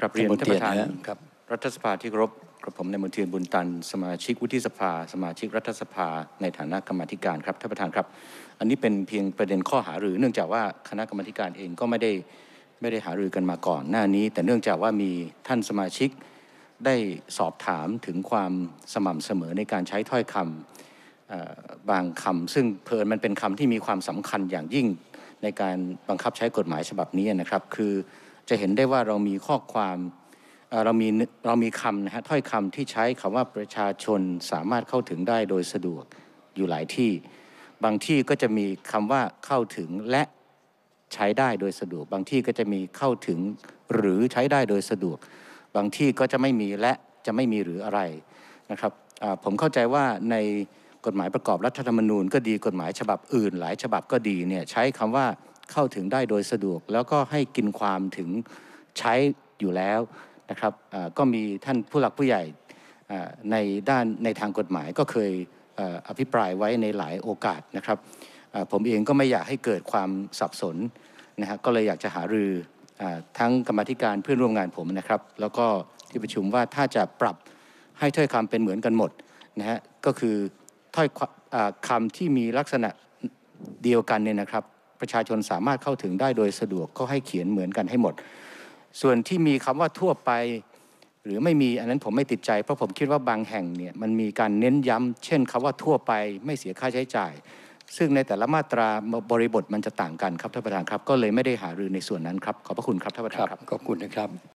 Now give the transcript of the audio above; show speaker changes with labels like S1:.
S1: กรับเรียนท่านประธานครับรัฐสภาที่ครบกระผมในมณฑลีบุญตัน สมาชิกวุฒิสภา สมาชิก รัฐสภา ในฐานะกรรมธิการครับ ท่านประธานครับ อันนี้เป็นเพียงประเด็นข้อหาหรือ เนื่องจากว่าคณะกรรมการเองก็ไม่ได้ไม่ได้หารือกันมาก่อนหน้านี้ แต่เนื่องจากว่ามีท่านสมาชิกได้สอบถามถึงความสม่ำเสมอในการใช้ถ้อยคำบางคำซึ่งเพลินมันเป็นคำที่มีความสำคัญอย่างยิ่งในการบังคับใช้กฎหมายฉบับนี้นะครับ คือจะเห็นได้ว่าเรามีข้อความเรามีเรามีคำนะฮะถ้อยคำที่ใช้คำว่าประชาชนสามารถเข้าถึงได้โดยสะดวกอยู่หลายที่ บางที่ก็จะมีคำว่าเข้าถึงและใช้ได้โดยสะดวก บางที่ก็จะมีเข้าถึงหรือใช้ได้โดยสะดวก บางที่ก็จะไม่มีและจะไม่มีหรืออะไรนะครับ ผมเข้าใจว่าในกฎหมายประกอบรัฐธรรมนูญ ก็ดีกฎหมายฉบับอื่น หลายฉบับก็ดีเนี่ยใช้คำว่าเข้าถึงได้โดยสะดวกแล้วก็ให้กินความถึงใช้อยู่แล้วนะครับก็มีท่านผู้หลักผู้ใหญ่ในด้านในทางกฎหมายก็เคยอภิปรายไว้ในหลายโอกาสนะครับผมเองก็ไม่อยากให้เกิดความสับสนนะฮะก็เลยอยากจะหารือทั้งกรรมธิการเพื่อนร่วมงานผมนะครับ แล้วก็ที่ประชุมว่าถ้าจะปรับให้ถ้อยคำเป็นเหมือนกันหมดนะฮะก็คือถ้อยคำที่มีลักษณะเดียวกันเนี่ยนะครับประชาชนสามารถเข้าถึงได้โดยสะดวกก็ให้เขียนเหมือนกันให้หมด ส่วนที่มีคำว่าทั่วไป หรือไม่มีอันนั้นผมไม่ติดใจเพราะผมคิดว่าบางแห่งเนี่ยมันมีการเน้นย้ำ เช่น คำว่าทั่วไปไม่เสียค่าใช้จ่าย ซึ่งในแต่ละมาตราบริบทมันจะต่างกันครับท่านประธานครับ ก็เลยไม่ได้หารือในส่วนนั้นครับ ขอบพระคุณครับท่านประธานครับขอบคุณนะครับ